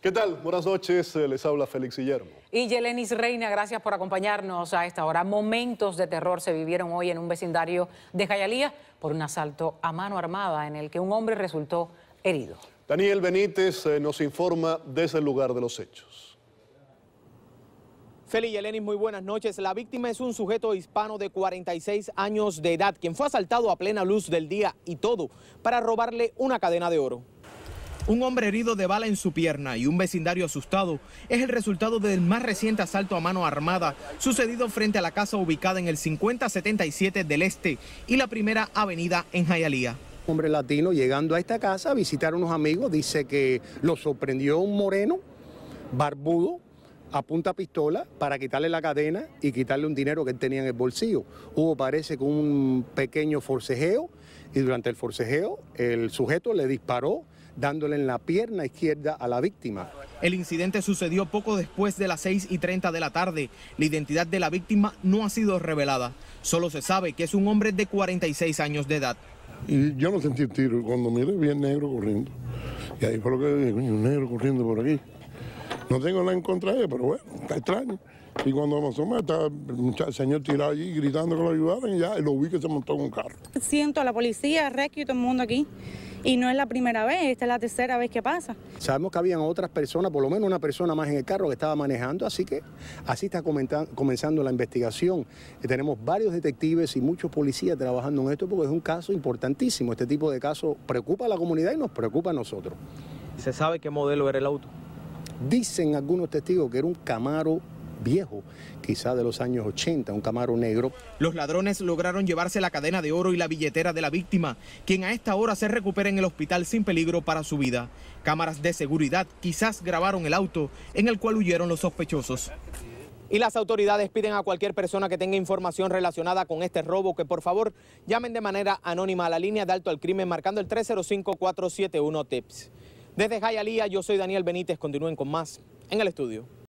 ¿Qué tal? Buenas noches, eh, les habla Félix Guillermo. Y Yelenis Reina, gracias por acompañarnos a esta hora. Momentos de terror se vivieron hoy en un vecindario de Jayalía por un asalto a mano armada en el que un hombre resultó herido. Daniel Benítez eh, nos informa desde el lugar de los hechos. Félix Yelenis, muy buenas noches. La víctima es un sujeto hispano de 46 años de edad, quien fue asaltado a plena luz del día y todo para robarle una cadena de oro. Un hombre herido de bala en su pierna y un vecindario asustado es el resultado del más reciente asalto a mano armada sucedido frente a la casa ubicada en el 5077 del Este y la primera avenida en Jayalía. Un hombre latino llegando a esta casa a visitar a unos amigos, dice que lo sorprendió un moreno, barbudo, a punta pistola para quitarle la cadena y quitarle un dinero que él tenía en el bolsillo. Hubo, parece, con un pequeño forcejeo y durante el forcejeo el sujeto le disparó dándole en la pierna izquierda a la víctima. El incidente sucedió poco después de las 6 y 30 de la tarde. La identidad de la víctima no ha sido revelada. Solo se sabe que es un hombre de 46 años de edad. Y yo no sentí el tiro. Cuando miré, vi el negro corriendo. Y ahí fue lo que coño un negro corriendo por aquí. No tengo la en contra de ella, pero bueno, está extraño. Y cuando me asomé, el señor tirado allí gritando que lo ayudaran y ya y lo vi que se montó en un carro. Siento a la policía, a y todo el mundo aquí. Y no es la primera vez, esta es la tercera vez que pasa. Sabemos que habían otras personas, por lo menos una persona más en el carro que estaba manejando, así que así está comenzando la investigación. Eh, tenemos varios detectives y muchos policías trabajando en esto porque es un caso importantísimo. Este tipo de casos preocupa a la comunidad y nos preocupa a nosotros. ¿Se sabe qué modelo era el auto? Dicen algunos testigos que era un Camaro viejo, quizá de los años 80, un Camaro negro. Los ladrones lograron llevarse la cadena de oro y la billetera de la víctima, quien a esta hora se recupera en el hospital sin peligro para su vida. Cámaras de seguridad quizás grabaron el auto en el cual huyeron los sospechosos. Y las autoridades piden a cualquier persona que tenga información relacionada con este robo que por favor llamen de manera anónima a la línea de alto al crimen marcando el 305-471-TIPS. Desde Jayalía, yo soy Daniel Benítez. Continúen con más en el estudio.